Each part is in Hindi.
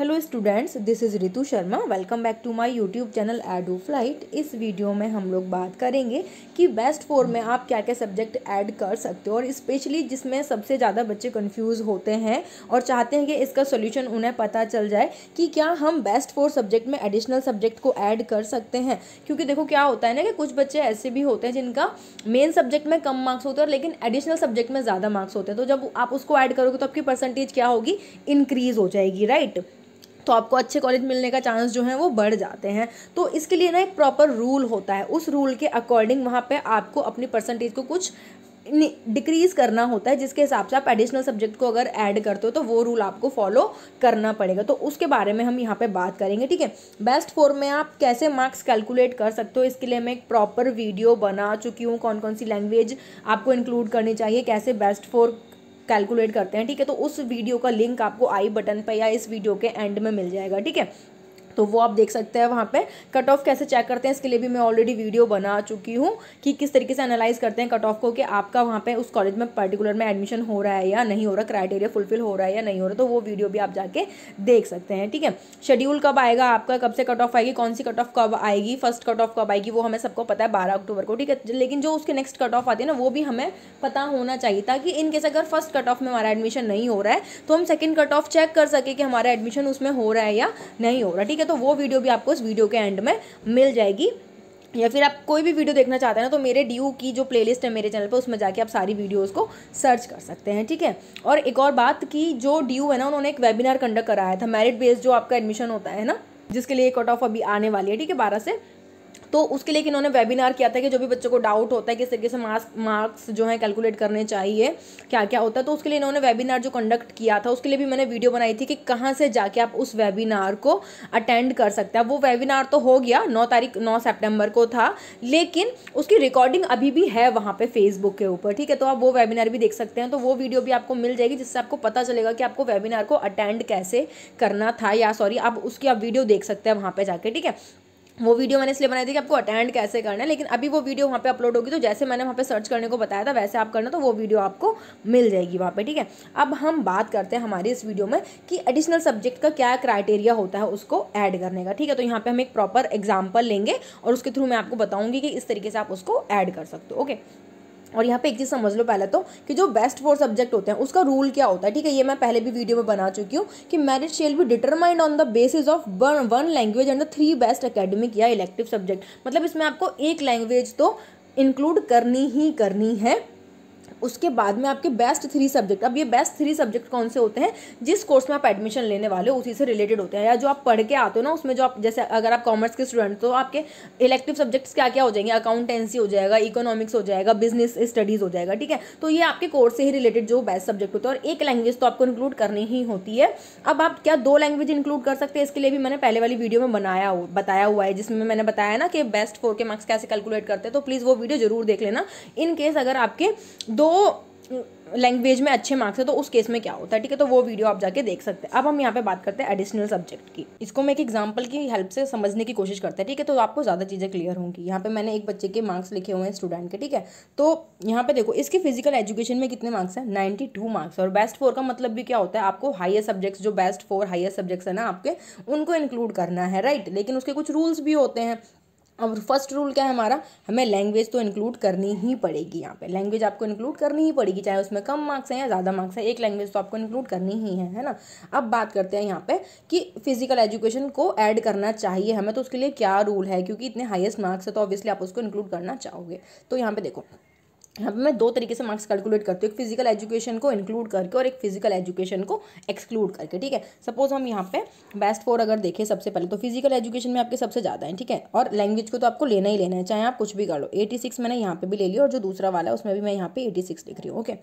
hello students this is Ritu Sharma welcome back to my YouTube channel ado flight इस वीडियो में हम लोग बात करेंगे कि बेस्ट फोर में आप क्या क्या सब्जेक्ट ऐड कर सकते हो और स्पेशली जिसमें सबसे ज़्यादा बच्चे कंफ्यूज होते हैं और चाहते हैं कि इसका सोल्यूशन उन्हें पता चल जाए कि क्या हम बेस्ट फोर सब्जेक्ट में एडिशनल सब्जेक्ट को ऐड कर सकते हैं क्योंकि देखो क्या होता है ना कि कुछ बच्चे ऐसे भी होते हैं जिनका मेन सब्जेक्ट में कम मार्क्स होते हैं और लेकिन एडिशनल सब्जेक्ट में ज़्यादा मार्क्स होते हैं तो जब आप उसको ऐड करोगे तो आपकी परसेंटेज क्या होगी इंक्रीज़ हो जाएगी राइट तो आपको अच्छे कॉलेज मिलने का चांस जो है वो बढ़ जाते हैं तो इसके लिए ना एक प्रॉपर रूल होता है उस रूल के अकॉर्डिंग वहाँ पर आपको अपनी परसेंटेज को कुछ डिक्रीज़ करना होता है जिसके हिसाब से आप एडिशनल सब्जेक्ट को अगर ऐड करते हो तो वो रूल आपको फॉलो करना पड़ेगा तो उसके बारे में हम यहाँ पे बात करेंगे ठीक है बेस्ट फोर में आप कैसे मार्क्स कैलकुलेट कर सकते हो इसके लिए मैं एक प्रॉपर वीडियो बना चुकी हूँ कौन कौन सी लैंग्वेज आपको इंक्लूड करनी चाहिए कैसे बेस्ट फोर कैलकुलेट करते हैं ठीक है तो उस वीडियो का लिंक आपको आई बटन पर या इस वीडियो के एंड में मिल जाएगा ठीक है तो वो आप देख सकते हैं वहाँ पर कट ऑफ कैसे चेक करते हैं इसके लिए भी मैं ऑलरेडी वीडियो बना चुकी हूँ कि किस तरीके से एनालाइज करते हैं कट ऑफ को कि आपका वहाँ पर उस कॉलेज में पर्टिकुलर में एडमिशन हो रहा है या नहीं हो रहा क्राइटेरिया फुलफिल हो रहा है या नहीं हो रहा तो वो वीडियो भी आप जाके देख सकते हैं ठीक है शेड्यूल कब आएगा आपका कब से कट ऑफ आएगी कौन सी कट ऑफ कब आएगी फर्स्ट कट ऑफ कब आएगी वो हमें सबको पता है बारह अक्टूबर को ठीक है लेकिन जो उसके नेक्स्ट कट ऑफ आती है ना वो भी हमें पता होना चाहिए ताकि इनकेस अगर फर्स्ट कट ऑफ में हमारा एडमिशन नहीं हो रहा है तो हम सेकेंड कट ऑफ चेक कर सके कि हमारा एडमिशन उसमें हो रहा है या नहीं हो रहा ठीक है तो तो वो वीडियो भी आपको इस वीडियो के एंड में मिल जाएगी या फिर आप कोई भी वीडियो देखना चाहते हैं ना तो मेरे डी की जो प्लेलिस्ट है मेरे चैनल पर उसमें जाके आप सारी वीडियोस को सर्च कर सकते हैं ठीक है और एक और बात की जो डी है ना उन्होंने एक वेबिनार कंडक्ट कराया था मेरिट बेस्ड जो आपका एडमिशन होता है ना जिसके लिए कट ऑफ अभी आने वाली है ठीक है बारह से तो उसके लिए इन्होंने वेबिनार किया था कि जो भी बच्चों को डाउट होता है किस तरीके से मार्क्स मार्क्स जो है कैलकुलेट करने चाहिए क्या क्या होता है तो उसके लिए इन्होंने वेबिनार जो कंडक्ट किया था उसके लिए भी मैंने वीडियो बनाई थी कि कहाँ से जाके आप उस वेबिनार को अटेंड कर सकते हैं वो वेबिनार तो हो गया नौ तारीख नौ सेप्टेम्बर को था लेकिन उसकी रिकॉर्डिंग अभी भी है वहाँ पर फेसबुक के ऊपर ठीक है तो आप वो वेबिनार भी देख सकते हैं तो वो वीडियो भी आपको मिल जाएगी जिससे आपको पता चलेगा कि आपको वेबिनार को अटेंड कैसे करना था या सॉरी आप उसकी आप वीडियो देख सकते हैं वहाँ पर जाके ठीक है वो वीडियो मैंने इसलिए बनाई थी कि आपको अटेंड कैसे करना है लेकिन अभी वो वीडियो वहाँ पे अपलोड होगी तो जैसे मैंने वहाँ पे सर्च करने को बताया था वैसे आप करना तो वो वीडियो आपको मिल जाएगी वहाँ पे ठीक है अब हम बात करते हैं हमारी इस वीडियो में कि एडिशनल सब्जेक्ट का क्या क्राइटेरिया होता है उसको ऐड करने का ठीक है तो यहाँ पर हम एक प्रॉपर एग्जाम्पल लेंगे और उसके थ्रू मैं आपको बताऊँगी कि इस तरीके से आप उसको ऐड कर सकते हो ओके और यहाँ पे एक चीज़ समझ लो पहले तो कि जो बेस्ट फॉर सब्जेक्ट होते हैं उसका रूल क्या होता है ठीक है ये मैं पहले भी वीडियो में बना चुकी हूँ कि merit shall be determined on the basis of one language and the three best academic या इलेक्टिव सब्जेक्ट मतलब इसमें आपको एक लैंग्वेज तो इंक्लूड करनी ही करनी है उसके बाद में आपके बेस्ट थ्री सब्जेक्ट अब ये बेस्ट थ्री सब्जेक्ट कौन से होते हैं जिस कोर्स में आप एडमिशन लेने वाले हो उसी से रिलेटेड होते हैं या जो आप पढ़ के आते हो ना उसमें जो आप जैसे अगर आप कॉमर्स के स्टूडेंट तो आपके इलेक्टिव सब्जेक्ट्स क्या क्या हो जाएंगे अकाउंटेंसी हो जाएगा इकोनॉमिक्स हो जाएगा बिजनेस स्टडीज़ हो जाएगा ठीक है तो ये आपके कोर्स से ही रिलेटेड जो बेस्ट सब्जेक्ट होते हैं और एक लैंग्वेज तो आपको इंक्लूड करनी ही होती है अब आप क्या दो लैंग्वेज इंक्लूड कर सकते हैं इसके लिए भी मैंने पहले वाली वीडियो में बनाया बताया हुआ है जिसमें मैंने बताया ना कि बेस्ट फोर के मार्क्स कैसे कैलकुलेट करते हैं तो प्लीज़ वो वीडियो जरूर देख लेना इनकेस अगर आपके दो लैंग्वेज में अच्छे मार्क्स है तो उस केस में क्या होता है ठीक है तो वो वीडियो आप जाके देख सकते हैं अब हम यहाँ पे बात करते हैं एडिशनल सब्जेक्ट की इसको मैं एक एग्जांपल की हेल्प से समझने की कोशिश करते हैं ठीक है तो आपको ज़्यादा चीज़ें क्लियर होंगी यहाँ पे मैंने एक बच्चे के मार्क्स लिखे हुए हैं स्टूडेंट के ठीक है तो यहाँ पे देखो इसके फिजिकल एजुकेशन में कितने मार्क्स हैं नाइन्टी टू मार्क्स और बेस्ट फोर का मतलब भी क्या होता है आपको हाइयर सब्जेक्ट्स जो बेस्ट फोर हाइयर सब्जेक्ट्स है ना आपके उनको इंक्लूड करना है राइट लेकिन उसके कुछ रूल्स भी होते हैं अब फर्स्ट रूल क्या है हमारा हमें लैंग्वेज तो इंक्लूड करनी ही पड़ेगी यहाँ पे लैंग्वेज आपको इंक्लूड करनी ही पड़ेगी चाहे उसमें कम मार्क्स हैं या ज़्यादा मार्क्स हैं एक लैंग्वेज तो आपको इंक्लूड करनी ही है है ना अब बात करते हैं यहाँ पे कि फिजिकल एजुकेशन को ऐड करना चाहिए हमें तो उसके लिए क्या रूल है क्योंकि इतने हाइएस्ट मार्क्स है तो ऑब्वियसली आप उसको इंक्लूड करना चाहोगे तो यहाँ पर देखो यहाँ पे मैं दो तरीके से मार्क्स कैलकुलेट करती हूँ एक फिजिकल एजुकेशन को इंक्लूड करके और एक फिजिकल एजुकेशन को एक्सक्लूड करके ठीक है सपोज हम यहाँ पे बेस्ट फोर अगर देखें सबसे पहले तो फिजिकल एजुकेशन में आपके सबसे ज़्यादा है ठीक है और लैंग्वेज को तो आपको लेना ही लेना है चाहे आप कुछ भी कर लो एटी सिक्स मैंने यहाँ पे भी ले लिया और जो दूसरा वाला है उसमें भी मैं यहाँ पे एटी सिक्स लिख रही हूँ ओके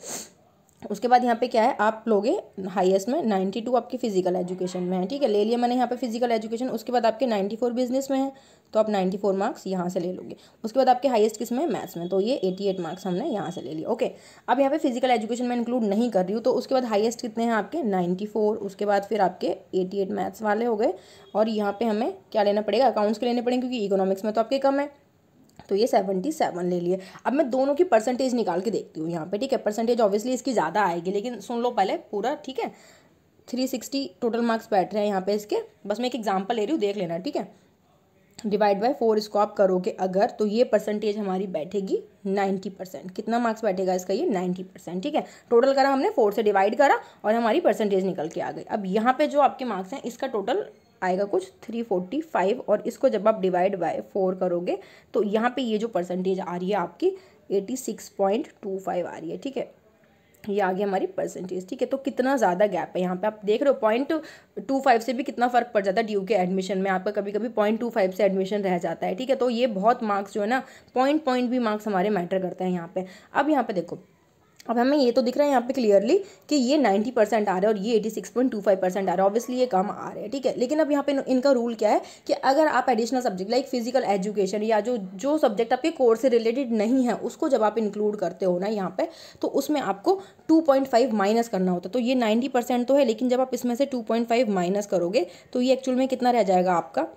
उसके बाद यहाँ पे क्या है आप लोगे हाईएस्ट में नाइन्टी टू आपकी फिजिकल एजुकेशन में है ठीक है ले लिया मैंने यहाँ पे फिजिकल एजुकेशन उसके बाद आपके नाइन्टी फोर बिजनेस में है तो आप नाइन्टी फोर मार्क्स यहाँ से ले लोगे उसके बाद आपके हाईएस्ट किस में मैथ्स में तो ये एटी एट मार्क्स हमने यहाँ से ले लिए ओके अब यहाँ पे फिजिकल एजुकेशन में इंक्लूड नहीं कर रही हूँ तो उसके बाद हाइएस्ट कितने हैं आपके नाइन्टी फोर उसके बाद फिर आपके एटी एट मैथ्स वाले हो गए और यहाँ पर हमें क्या लेना पड़ेगा अकाउंट्स के लेने पड़ेंगे क्योंकि इकोनॉमिक्स में तो आपके कम है तो ये सेवेंटी सेवन ले लिए अब मैं दोनों की परसेंटेज निकाल के देखती हूँ यहाँ पे ठीक है परसेंटेज ऑब्वियसली इसकी ज़्यादा आएगी लेकिन सुन लो पहले पूरा ठीक है थ्री सिक्सटी टोटल मार्क्स बैठ रहे हैं यहाँ पे इसके बस मैं एक एग्जाम्पल ले रही हूँ देख लेना ठीक है डिवाइड बाय फोर इसको आप करोगे अगर तो ये परसेंटेज हमारी बैठेगी नाइन्टी परसेंट कितना मार्क्स बैठेगा इसका ये नाइन्टी परसेंट ठीक है टोटल करा हमने फोर से डिवाइड करा और हमारी परसेंटेज निकल के आ गई अब यहाँ पे जो आपके मार्क्स हैं इसका टोटल आएगा कुछ थ्री फोर्टी फाइव और इसको जब आप डिवाइड बाय फोर करोगे तो यहाँ पे ये जो परसेंटेज आ रही है आपकी eighty six point two five आ रही है ठीक है ये आ गई हमारी परसेंटेज ठीक है तो कितना ज़्यादा गैप है यहाँ पे आप देख रहे हो पॉइंट टू फाइव से भी कितना फ़र्क पड़ जाता है ड्यू के एडमिशन में आपका कभी कभी पॉइंट टू फाइव से एडमिशन रह जाता है ठीक है तो ये बहुत मार्क्स जो है ना पॉइंट पॉइंट भी मार्क्स हमारे मैटर करते हैं यहाँ पे अब यहाँ पे देखो अब हमें ये तो दिख रहा है यहाँ पे क्लियरली कि ये 90 परसेंट आ रहा है और ये 86.25 परसेंट आ रहा है ऑब्वियसली ये कम आ रहा है ठीक है लेकिन अब यहाँ पे इनका रूल क्या है कि अगर आप additional subject like physical education या जो जो सब्जेक्ट आपके कोर्स से रिलेटेड नहीं है उसको जब आप इंक्लूड करते हो ना यहाँ पर तो उसमें आपको टू माइनस करना होता है तो ये नाइन्टी तो है लेकिन जब आप इसमें से टू माइनस करोगे तो ये एक्चुअल में कितना रह जाएगा आपका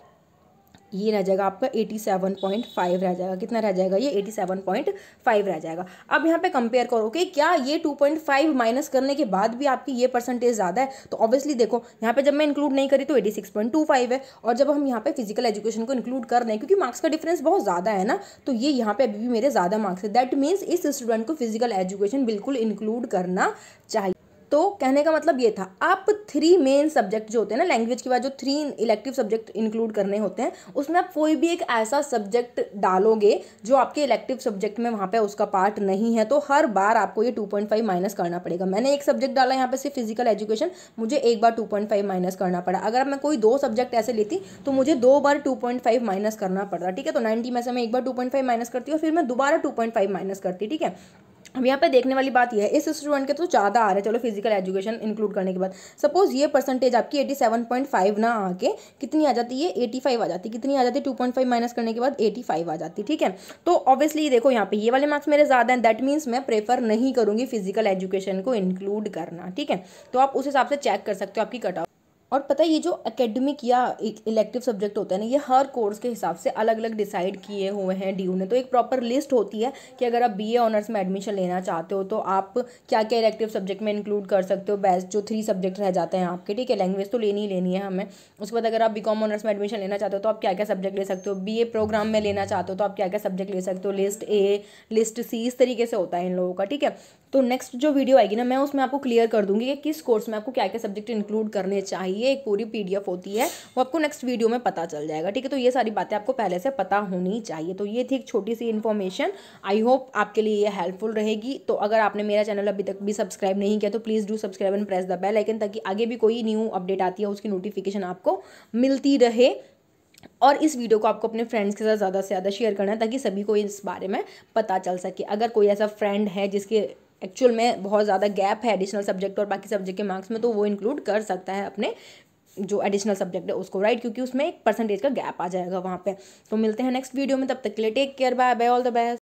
ये रह जाएगा आपका एटी सेवन पॉइंट फाइव रह जाएगा कितना रह जाएगा ये एटी सेवन पॉइंट फाइव रह जाएगा अब यहाँ पे कंपेयर करो कि क्या ये टू पॉइंट फाइव माइनस करने के बाद भी आपकी ये परसेंटेज ज़्यादा है तो ऑब्वियसली देखो यहाँ पे जब मैं इंक्लूड नहीं करी तो eighty six point two five है और जब हम यहाँ पे फिजिकल एजुकेशन को इंक्लूड कर रहे हैं क्योंकि मार्क्स का डिफरेंस बहुत ज़्यादा है ना तो ये यहाँ पे अभी भी मेरे ज़्यादा मार्क्स है दैट मीन्स इस स्टूडेंट को फिजिकल एजुकेशन बिल्कुल इंक्लूड करना चाहिए तो कहने का मतलब ये था आप थ्री मेन सब्जेक्ट जो होते हैं ना लैंग्वेज के बाद जो थ्री इलेक्टिव सब्जेक्ट इंक्लूड करने होते हैं उसमें आप कोई भी एक ऐसा सब्जेक्ट डालोगे जो आपके इलेक्टिव सब्जेक्ट में वहाँ पे उसका पार्ट नहीं है तो हर बार आपको ये 2.5 माइनस करना पड़ेगा मैंने एक सब्जेक्ट डाला यहाँ पे सिर्फ फिजिकल एजुकेशन मुझे एक बार टू माइनस करना पड़ा अगर मैं कोई दो सब्जेक्ट ऐसे लेती तो मुझे दो बार टू माइनस करना पड़ ठीक है तो नाइन्टी में से मैं एक बार टू माइनस करती और फिर मैं दोबारा टू माइनस करती ठीक है अब यहाँ पे देखने वाली बात यह है इस स्टूडेंट के तो ज़्यादा आ रहे हैं चलो फिजिकल एजुकेशन इंक्लूड करने के बाद सपोज ये परसेंटेज आपकी 87.5 ना आके कितनी आ जाती है 85 आ जाती कितनी आ जाती है 2.5 माइनस करने के बाद 85 आ जाती ठीक है तो ऑब्वियसली देखो यहाँ पे ये वाले मार्क्स मेरे ज़्यादा हैं दैट मीन्स मैं प्रेफर नहीं करूँगी फिजिकल एजुकेशन को इंक्लूड करना ठीक है तो आप उस हिसाब से चेक कर सकते हो आपकी कट और पता है ये जो एकेडमिक या इलेक्टिव सब्जेक्ट होते हैं ना ये हर कोर्स के हिसाब से अलग अलग डिसाइड किए हुए हैं डी ने तो एक प्रॉपर लिस्ट होती है कि अगर आप बीए ऑनर्स में एडमिशन लेना चाहते हो तो आप क्या क्या इलेक्टिव सब्जेक्ट में इंक्लूड कर सकते हो बेस्ट जो थ्री सब्जेक्ट रह जाते हैं आपके ठीक है लैंग्वेज तो लेनी ही लेनी है हमें उसके बाद अगर आप बी ऑनर्स में एडमिशन लेना चाहते हो तो आप क्या क्या सब्जेक्ट ले सकते हो बी प्रोग्राम में लेना चाहते हो तो आप क्या क्या सब्जेक्ट ले सकते हो लिस्ट ए लिस्ट सी इस तरीके से होता है इन लोगों का ठीक है तो नेक्स्ट जो वीडियो आएगी ना मैं उसमें आपको क्लियर कर दूंगी कि किस कोर्स में आपको क्या क्या सब्जेक्ट इंक्लूड करने चाहिए रही है एक पूरी पीडीएफ होती है वो आपको नेक्स्ट वीडियो में पता चल जाएगा ठीक है तो ये सारी बातें आपको पहले से पता होनी चाहिए तो ये थी एक छोटी सी इन्फॉर्मेशन आई होप आपके लिए ये हेल्पफुल रहेगी तो अगर आपने मेरा चैनल अभी तक भी सब्सक्राइब नहीं किया तो please do subscribe and press the bell लेकिन ताकि आगे भी कोई न्यू अपडेट आती है उसकी नोटिफिकेशन आपको मिलती रहे और इस वीडियो को आपको अपने फ्रेंड्स के साथ ज़्यादा से ज़्यादा शेयर करना है ताकि सभी को इस बारे में पता चल सके अगर कोई ऐसा फ्रेंड है जिसके एक्चुअल में बहुत ज़्यादा गैप है एडिशनल सब्जेक्ट और बाकी सब्जेक्ट के मार्क्स में तो वो इंक्लूड कर सकता है अपने जो एडिशनल सब्जेक्ट है उसको राइट क्योंकि उसमें एक परसेंटेज का गैप आ जाएगा वहाँ पे तो मिलते हैं नेक्स्ट वीडियो में तब तक के लिए take care bye bye all the best